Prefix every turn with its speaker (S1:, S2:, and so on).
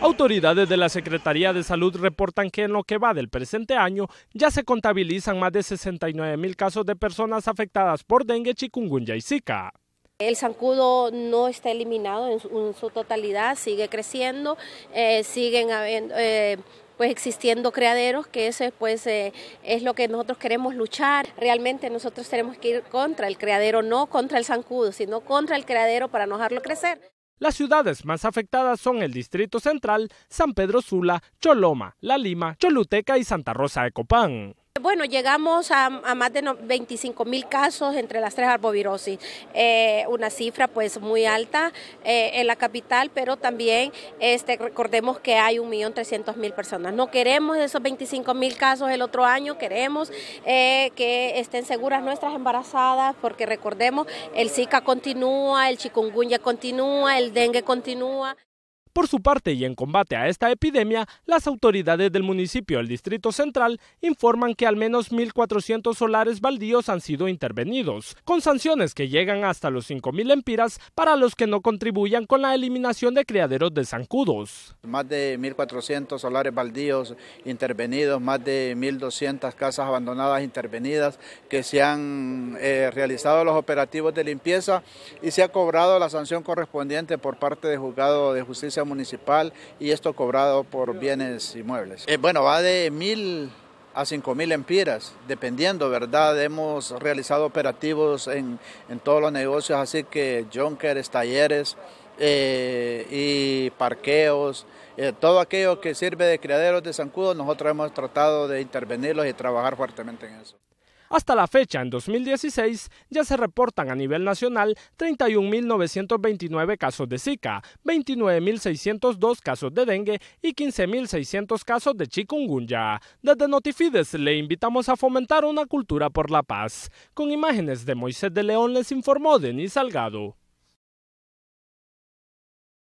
S1: Autoridades de la Secretaría de Salud reportan que en lo que va del presente año ya se contabilizan más de 69 mil casos de personas afectadas por dengue, chikungunya y zika.
S2: El zancudo no está eliminado en su, totalidad, sigue creciendo, eh, siguen eh, pues existiendo criaderos, que eso pues eh, es lo que nosotros queremos luchar. Realmente nosotros tenemos que ir contra el criadero, no contra el zancudo, sino contra el criadero para no dejarlo crecer.
S1: Las ciudades más afectadas son el Distrito Central, San Pedro Sula, Choloma, La Lima, Choluteca y Santa Rosa de Copán.
S2: Bueno, llegamos a, más de 25.000 25 mil casos entre las tres arbovirosis, eh, una cifra pues muy alta eh, en la capital, pero también este, recordemos que hay 1.300.000 personas. No queremos esos 25 mil casos el otro año, queremos eh, que estén seguras nuestras embarazadas, porque recordemos, el Zika continúa, el chikungunya continúa, el dengue continúa.
S1: Por su parte y en combate a esta epidemia, las autoridades del municipio del Distrito Central informan que al menos 1.400 solares baldíos han sido intervenidos, con sanciones que llegan hasta los 5.000 empiras para los que no contribuyan con la eliminación de criaderos de zancudos.
S3: Más de 1.400 solares baldíos intervenidos, más de 1.200 casas abandonadas intervenidas, que se han eh, realizado los operativos de limpieza y se ha cobrado la sanción correspondiente por parte del Juzgado de Justicia municipal y esto cobrado por bienes inmuebles. Eh, bueno, va de mil a cinco mil empiras, dependiendo, ¿verdad? Hemos realizado operativos en, todos los negocios, así que junkers, talleres eh, y parqueos, eh, todo aquello que sirve de criaderos de Sancudo, nosotros hemos tratado de intervenirlos y trabajar fuertemente en eso.
S1: Hasta la fecha, en 2016, ya se reportan a nivel nacional 31.929 casos de Zika, 29.602 casos de dengue y 15.600 casos de chikungunya. Desde Notifides le invitamos a fomentar una cultura por la paz. Con imágenes de Moisés de León les informó Denis Salgado.